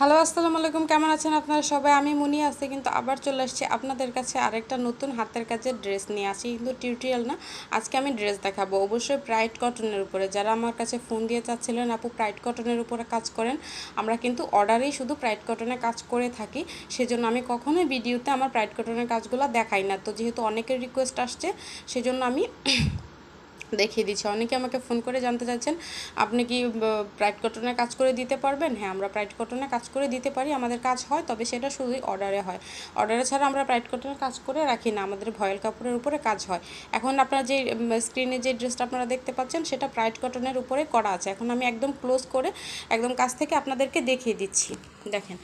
hello আসসালামু আলাইকুম কেমন আছেন আপনারা সবাই আমি মুনি আছি কিন্তু আবার চলে আসছি আপনাদের কাছে আরেকটা নতুন হাতের কাছে ড্রেস নিয়ে আসি কিন্তু টিউটোরিয়াল না আজকে আমি ড্রেস দেখাবো অবশ্যই প্রাইড কটনের উপরে যারা আমার কাছে ফোন দিয়ে চাচ্ছিলেন আপু প্রাইট কটনের উপরে কাজ করেন আমরা কিন্তু অর্ডারেই শুধু প্রাইট কটনে কাজ করে থাকি সেজন্য আমি কখনোই ভিডিওতে আমার প্রাইট কটনের কাজগুলো দেখাই না তো যেহেতু অনেকের রিকোয়েস্ট আসছে সেজন্য আমি দেখিয়ে দিচ্ছি অনেকে আমাকে ফোন করে জানতে চাচ্ছেন আপনি কি প্রাইট কটনে কাজ করে দিতে পারবেন হ্যাঁ আমরা প্রাইড কটনে কাজ করে দিতে পারি আমাদের কাজ হয় তবে সেটা শুধুই অর্ডারে হয় অর্ডারে ছাড়া আমরা প্রাইট কটনে কাজ করে রাখি না আমাদের ভয়েল কাপড়ের উপরে কাজ হয় এখন আপনারা যে স্ক্রিনে যে ড্রেসটা আপনারা দেখতে পাচ্ছেন সেটা প্রাইড কটনের উপরে করা আছে এখন আমি একদম ক্লোজ করে একদম কাছ থেকে আপনাদেরকে দেখিয়ে দিচ্ছি দেখেন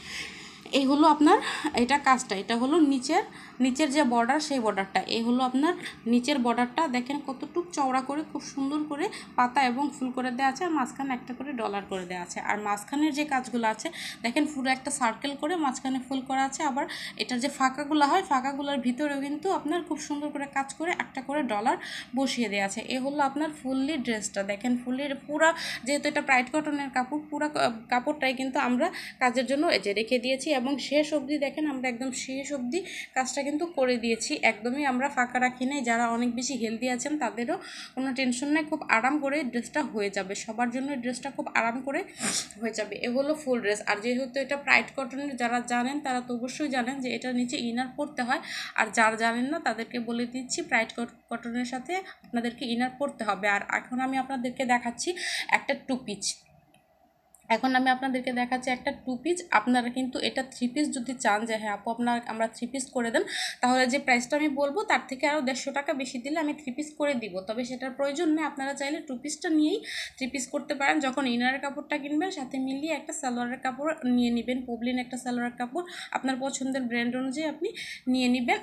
এই হলো আপনার এটা কাজটা এটা হলো নিচের নিচের যে বর্ডার সেই বর্ডারটা এই হলো আপনার নিচের বর্ডারটা দেখেন কতটুক চওড়া করে খুব সুন্দর করে পাতা এবং ফুল করে দেওয়া আছে আর মাঝখানে একটা করে ডলার করে দেওয়া আছে আর মাঝখানের যে কাজগুলো আছে দেখেন পুরো একটা সার্কেল করে মাঝখানে ফুল করা আছে আবার এটার যে ফাঁকাগুলো হয় ফাঁকাগুলোর ভিতরেও কিন্তু আপনার খুব সুন্দর করে কাজ করে একটা করে ডলার বসিয়ে দেওয়া আছে এ হলো আপনার ফুললি ড্রেসটা দেখেন ফুললি পুরো যেহেতু এটা প্রাইট কটনের কাপড় পুরো কাপড়টাই কিন্তু আমরা কাজের জন্য যে রেখে দিয়েছি এবং শেষ অবধি দেখেন আমরা একদম শেষ অবধি কাজটা কিন্তু করে দিয়েছি একদমই আমরা ফাঁকা রাখি নাই যারা অনেক বেশি হেলদি আছেন তাদেরও কোনো টেনশন নাই খুব আরাম করে ড্রেসটা হয়ে যাবে সবার জন্য ড্রেসটা খুব আরাম করে হয়ে যাবে এ হলো ফুল ড্রেস আর যেহেতু এটা প্রাইড কটনের যারা জানেন তারা তো অবশ্যই জানেন যে এটা নিচে ইনার পরতে হয় আর যারা জানেন না তাদেরকে বলে দিচ্ছি প্রাইট কটনের সাথে আপনাদেরকে ইনার পরতে হবে আর এখন আমি আপনাদেরকে দেখাচ্ছি একটা টুপিচ এখন আমি আপনাদেরকে দেখাচ্ছি একটা টু পিস আপনারা কিন্তু এটা থ্রি পিস যদি চান যে হ্যাঁ আপু আপনার আমরা থ্রি পিস করে দেন তাহলে যে প্রাইসটা আমি বলবো তার থেকে আরও দেড়শো টাকা বেশি দিলে আমি থ্রি পিস করে দিব তবে সেটার প্রয়োজন নেই আপনারা চাইলে টু পিসটা নিয়েই থ্রি পিস করতে পারেন যখন ইনারের কাপড়টা কিনবেন সাথে মিলিয়ে একটা সালোয়ারের কাপড় নিয়ে নেবেন পবলিন একটা সালোয়ার কাপড় আপনার পছন্দের ব্র্যান্ড অনুযায়ী আপনি নিয়ে নেবেন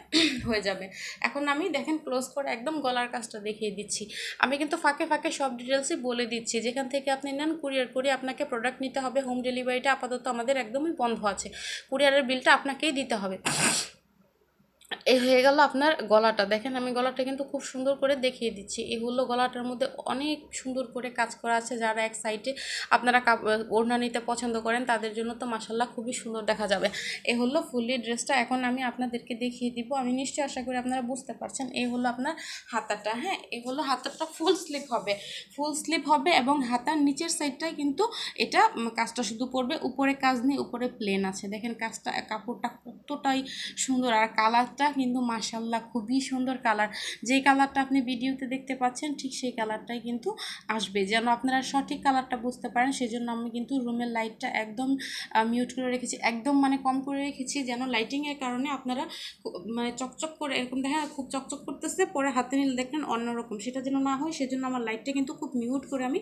হয়ে যাবে এখন আমি দেখেন ক্লোজ করে একদম গলার কাজটা দেখিয়ে দিচ্ছি আমি কিন্তু ফাঁকে ফাঁকে সব ডিটেলসই বলে দিচ্ছি যেখান থেকে আপনি নেন কুরিয়ার করে আপনাকে প্রোডাক্ট প্রোডাক্ট নিতে হবে হোম ডেলিভারিটা আপাতত আমাদের একদমই বন্ধ আছে কুরিয়ারের বিলটা আপনাকেই দিতে হবে এ হয়ে গেল আপনার গলাটা দেখেন আমি গলাটা কিন্তু খুব সুন্দর করে দেখিয়ে দিচ্ছি এগুলো গলাটার মধ্যে অনেক সুন্দর করে কাজ করা আছে যারা এক সাইডে আপনারা ওড়না নিতে পছন্দ করেন তাদের জন্য তো মাসাল্লাহ খুবই সুন্দর দেখা যাবে এ হলো ফুলি ড্রেসটা এখন আমি আপনাদেরকে দেখিয়ে দিব আমি নিশ্চয়ই আশা করি আপনারা বুঝতে পারছেন এই হলো আপনার হাতাটা হ্যাঁ এ হলো হাতাটা ফুল স্লিপ হবে ফুল স্লিপ হবে এবং হাতার নিচের সাইডটাই কিন্তু এটা কাজটা শুধু পড়বে উপরে কাজ নেই উপরে প্লেন আছে দেখেন কাজটা কাপড়টা কতটাই সুন্দর আর কালার কালারটা কিন্তু মাসাল্লাহ খুবই সুন্দর কালার যে কালারটা আপনি ভিডিওতে দেখতে পাচ্ছেন ঠিক সেই কালারটাই কিন্তু আসবে যেন আপনারা সঠিক কালারটা বুঝতে পারেন সেজন্য আমি কিন্তু রুমের লাইটটা একদম মিউট করে রেখেছি একদম মানে কম করে রেখেছি যেন লাইটিংয়ের কারণে আপনারা মানে চকচক করে এরকম দেখেন খুব চকচক করতেছে পরে হাতে নিলে দেখলেন অন্যরকম সেটা যেন না হয় সেজন্য আমার লাইটটা কিন্তু খুব মিউট করে আমি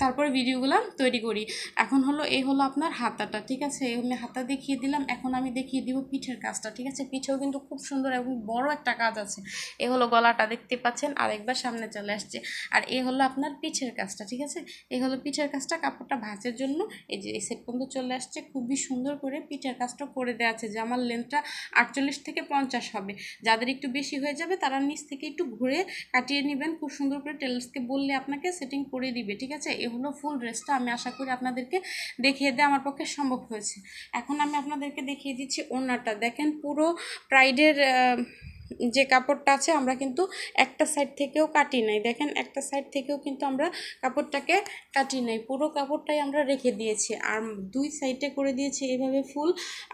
তারপরে ভিডিওগুলো তৈরি করি এখন হলো এই হলো আপনার হাতাটা ঠিক আছে আমি হাতা দেখিয়ে দিলাম এখন আমি দেখিয়ে দিব পিঠের কাজটা ঠিক আছে পিঠেও কিন্তু খুব সুন্দর এবং বড় একটা কাজ আছে এ হলো গলাটা দেখতে পাচ্ছেন আরেকবার সামনে চলে আসছে আর এ হলো আপনার পিঠের কাজটা ঠিক আছে এ হলো পিঠের কাজটা কাপড়টা ভাঁজের জন্য এই যে এই সেট পর্যন্ত চলে আসছে খুবই সুন্দর করে পিঠের কাজটা করে দেওয়া আছে যে আমার লেন্থটা আটচল্লিশ থেকে পঞ্চাশ হবে যাদের একটু বেশি হয়ে যাবে তারা নিচ থেকে একটু ঘুরে কাটিয়ে নেবেন খুব সুন্দর করে টেলার্সকে বললে আপনাকে সেটিং করে দিবে ঠিক আছে আছে এ হলো ফুল ড্রেসটা আমি আশা করি আপনাদেরকে দেখিয়ে দেওয়া আমার পক্ষে সম্ভব হয়েছে এখন আমি আপনাদেরকে দেখিয়ে দিচ্ছি ওনারটা দেখেন পুরো প্রাইডের যে কাপড়টা আছে আমরা কিন্তু একটা সাইড থেকেও কাটি নাই দেখেন একটা সাইড থেকেও কিন্তু আমরা কাপড়টাকে কাটি নাই পুরো কাপড়টাই আমরা রেখে দিয়েছি আর দুই সাইডে করে দিয়েছি এভাবে ফুল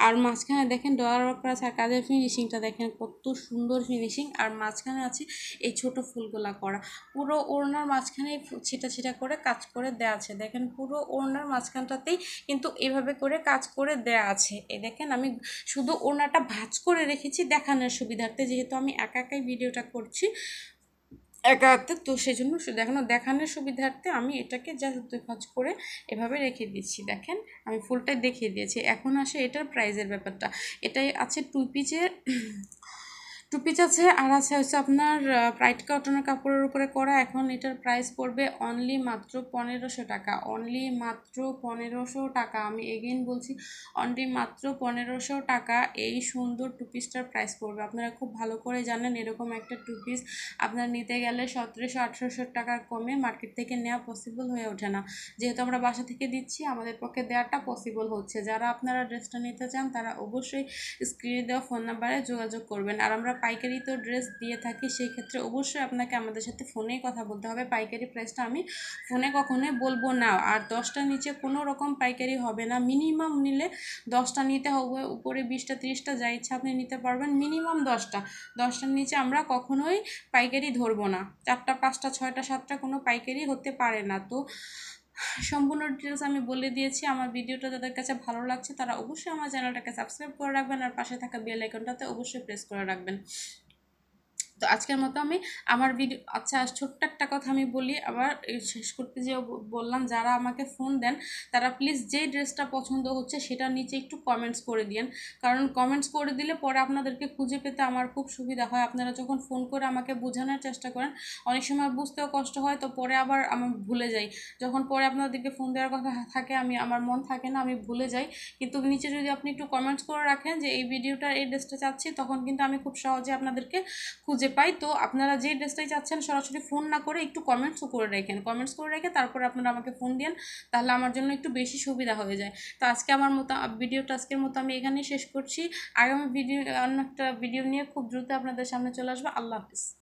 আর মাঝখানে দেখেন ডোয়ার ওয়ার্কার আর কাজের ফিনিশিংটা দেখেন কত সুন্দর ফিনিশিং আর মাঝখানে আছে এই ছোট ফুলগুলা করা পুরো ওড়নার মাঝখানে ছিটা ছিটা করে কাজ করে দেয়া আছে দেখেন পুরো ওড়নার মাঝখানটাতেই কিন্তু এভাবে করে কাজ করে দেয়া আছে এ দেখেন আমি শুধু ওড়নাটা ভাজ করে রেখেছি দেখানোর সুবিধার্থে যেহেতু যেহেতু আমি একা একাই ভিডিওটা করছি একা হাতে তো সেই জন্য দেখানো দেখানোর সুবিধার্থে আমি এটাকে জাস্ট দুই ভাঁজ করে এভাবে রেখে দিচ্ছি দেখেন আমি ফুলটাই দেখিয়ে দিয়েছি এখন আসে এটার প্রাইজের ব্যাপারটা এটাই আছে টু পিচের টুপিজ আছে আর আছে হচ্ছে আপনার ব্রাইট কটনের কাপড়ের উপরে করা এখন এটার প্রাইস পড়বে অনলি মাত্র পনেরোশো টাকা অনলি মাত্র পনেরোশো টাকা আমি এগেইন বলছি অনলি মাত্র পনেরোশো টাকা এই সুন্দর টুপিসটার প্রাইস পড়বে আপনারা খুব ভালো করে জানেন এরকম একটা টুপিস আপনার নিতে গেলে সতেরোশো আঠেরোশো টাকা কমে মার্কেট থেকে নেওয়া পসিবল হয়ে ওঠে না যেহেতু আমরা বাসা থেকে দিচ্ছি আমাদের পক্ষে দেওয়াটা পসিবল হচ্ছে যারা আপনারা ড্রেসটা নিতে চান তারা অবশ্যই স্ক্রিনে দেওয়া ফোন নাম্বারে যোগাযোগ করবেন আর আমরা পাইকারি তো ড্রেস দিয়ে থাকি সেই ক্ষেত্রে অবশ্যই আপনাকে আমাদের সাথে ফোনেই কথা বলতে হবে পাইকারি প্রাইসটা আমি ফোনে কখনোই বলবো না আর দশটা নিচে কোনো রকম পাইকারি হবে না মিনিমাম নিলে দশটা নিতে হবে উপরে বিশটা ত্রিশটা যা ইচ্ছা আপনি নিতে পারবেন মিনিমাম দশটা দশটার নিচে আমরা কখনোই পাইকারি ধরবো না চারটা পাঁচটা ছয়টা সাতটা কোনো পাইকারি হতে পারে না তো সম্পূর্ণ ডিটেলস আমি বলে দিয়েছি আমার ভিডিওটা যাদের কাছে ভালো লাগছে তারা অবশ্যই আমার চ্যানেলটাকে সাবস্ক্রাইব করে রাখবেন আর পাশে থাকা বেল আইকনটাতে অবশ্যই প্রেস করে রাখবেন তো আজকের মতো আমি আমার ভিডিও আচ্ছা ছোট্ট একটা কথা আমি বলি আবার শেষ করতে যে বললাম যারা আমাকে ফোন দেন তারা প্লিজ যে ড্রেসটা পছন্দ হচ্ছে সেটা নিচে একটু কমেন্টস করে দিন কারণ কমেন্টস করে দিলে পরে আপনাদেরকে খুঁজে পেতে আমার খুব সুবিধা হয় আপনারা যখন ফোন করে আমাকে বোঝানোর চেষ্টা করেন অনেক সময় বুঝতেও কষ্ট হয় তো পরে আবার আমার ভুলে যাই যখন পরে আপনাদেরকে ফোন দেওয়ার কথা থাকে আমি আমার মন থাকে না আমি ভুলে যাই কিন্তু নিচে যদি আপনি একটু কমেন্টস করে রাখেন যে এই ভিডিওটার এই ড্রেসটা চাচ্ছি তখন কিন্তু আমি খুব সহজে আপনাদেরকে খুঁজে খুঁজে পাই তো আপনারা যে ড্রেসটাই চাচ্ছেন সরাসরি ফোন না করে একটু কমেন্টসও করে রেখেন কমেন্টস করে রেখে তারপর আপনারা আমাকে ফোন দেন তাহলে আমার জন্য একটু বেশি সুবিধা হয়ে যায় তো আজকে আমার মতো ভিডিওটা আজকের মতো আমি এখানেই শেষ করছি আগামী ভিডিও অন্য একটা ভিডিও নিয়ে খুব দ্রুত আপনাদের সামনে চলে আসবো আল্লাহ হাফিজ